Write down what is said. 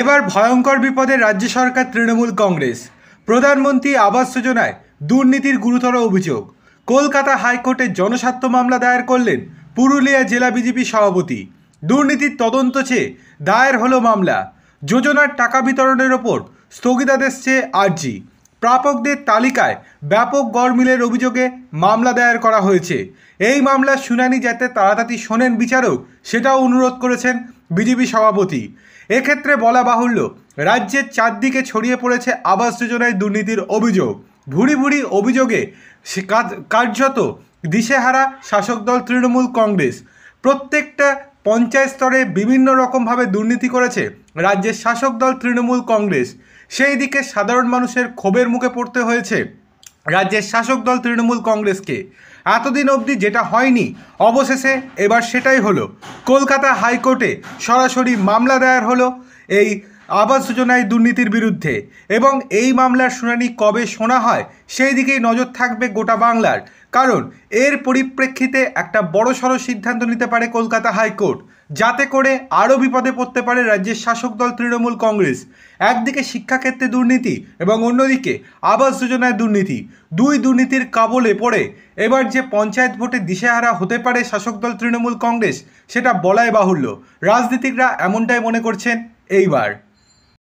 এবার ভয়ঙ্কর বিপদে রাজ্য সরকার তৃণমূল কংগ্রেস প্রধানমন্ত্রী আবাস যোজনায় দুর্নীতির গুরুতর অভিযোগ কলকাতা হাইকোর্টে জনস্বার্থ মামলা দায়ের করলেন পুরুলিয়া জেলা বিজেপি সভাপতি দুর্নীতির তদন্ত চেয়ে দায়ের হলো মামলা যোজনার টাকা বিতরণের ওপর স্থগিতাদেশ চেয়ে আর্জি প্রাপকদের তালিকায় ব্যাপক গড়মিলের অভিযোগে মামলা দায়ের করা হয়েছে এই মামলার শুনানি যাতে তাড়াতাড়ি শোনেন বিচারক সেটাও অনুরোধ করেছেন বিজেপি সভাপতি এক্ষেত্রে বলা বাহুল্য রাজ্যের চারদিকে ছড়িয়ে পড়েছে আবাস যোজনায় দুর্নীতির অভিযোগ ভুড়ি ভুড়ি অভিযোগে কার্যত দিশেহারা শাসক দল তৃণমূল কংগ্রেস প্রত্যেকটা পঞ্চায়েত স্তরে বিভিন্ন রকমভাবে দুর্নীতি করেছে রাজ্যের শাসক দল তৃণমূল কংগ্রেস সেই দিকে সাধারণ মানুষের ক্ষোভের মুখে পড়তে হয়েছে রাজ্যের শাসক দল তৃণমূল কংগ্রেসকে এতদিন অবধি যেটা হয়নি অবশেষে এবার সেটাই হলো কলকাতা হাইকোর্টে সরাসরি মামলা দায়ের হলো এই আবাস যোজনায় দুর্নীতির বিরুদ্ধে এবং এই মামলার শুনানি কবে শোনা হয় সেই দিকেই নজর থাকবে গোটা বাংলার কারণ এর পরিপ্রেক্ষিতে একটা বড়সড় সিদ্ধান্ত নিতে পারে কলকাতা হাইকোর্ট যাতে করে আরও বিপদে পড়তে পারে রাজ্যের শাসক দল তৃণমূল কংগ্রেস একদিকে শিক্ষাক্ষেত্রে দুর্নীতি এবং অন্যদিকে আবাস যোজনায় দুর্নীতি দুই দুর্নীতির কাবলে পড়ে এবার যে পঞ্চায়েত ভোটে দিশেহারা হতে পারে শাসক দল তৃণমূল কংগ্রেস সেটা বলাই বাহুল্য রাজনীতিকরা এমনটাই মনে করছেন এইবার